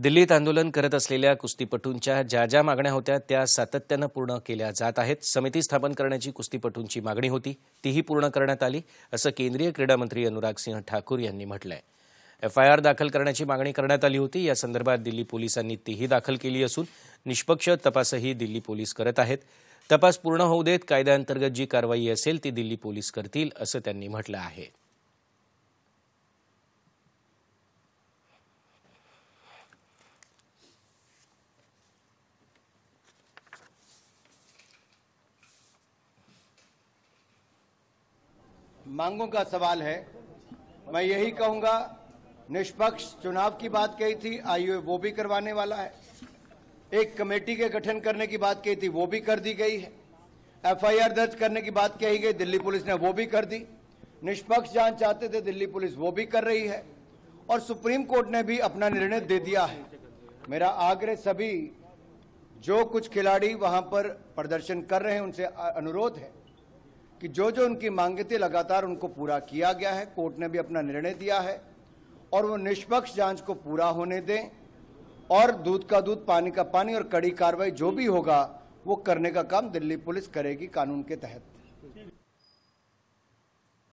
दिल्लीत आंदोलन करत असलेल्या कुस्तीपटूंच्या ज्या ज्या मागण्या होत्या त्या सातत्यानं पूर्ण केल्या जात आहेत समिती स्थापन करण्याची कुस्तीपटूंची मागणी होती तीही पूर्ण करण्यात आली असं केंद्रीय क्रीडा मंत्री अनुराग सिंह ठाकूर यांनी म्हटलं आहे एफ दाखल करण्याची मागणी करण्यात आली होती या संदर्भात दिल्ली पोलिसांनी तीही दाखल केली असून निष्पक्ष तपासही दिल्ली पोलीस करत आहेत तपास पूर्ण होऊ देत कायद्याअंतर्गत जी कारवाई असेल ती दिल्ली पोलीस करतील असं त्यांनी म्हटलं आहे मांगों का सवाल है मैं यही कहूंगा निष्पक्ष चुनाव की बात कही थी आईओए वो भी करवाने वाला है एक कमेटी के गठन करने की बात कही थी वो भी कर दी गई है एफआईआर दर्ज करने की बात कही गई दिल्ली पुलिस ने वो भी कर दी निष्पक्ष जांच चाहते थे दिल्ली पुलिस वो भी कर रही है और सुप्रीम कोर्ट ने भी अपना निर्णय दे दिया है मेरा आग्रह सभी जो कुछ खिलाड़ी वहां पर प्रदर्शन कर रहे हैं उनसे अनुरोध है कि जो जो उनकी मांगे थी लगातार उनको पूरा किया गया है कोर्ट ने भी अपना निर्णय दिया है और वो निष्पक्ष जांच को पूरा होने दें और दूध का दूध पानी का पानी और कड़ी कार्रवाई जो भी होगा वो करने का काम दिल्ली पुलिस करेगी कानून के तहत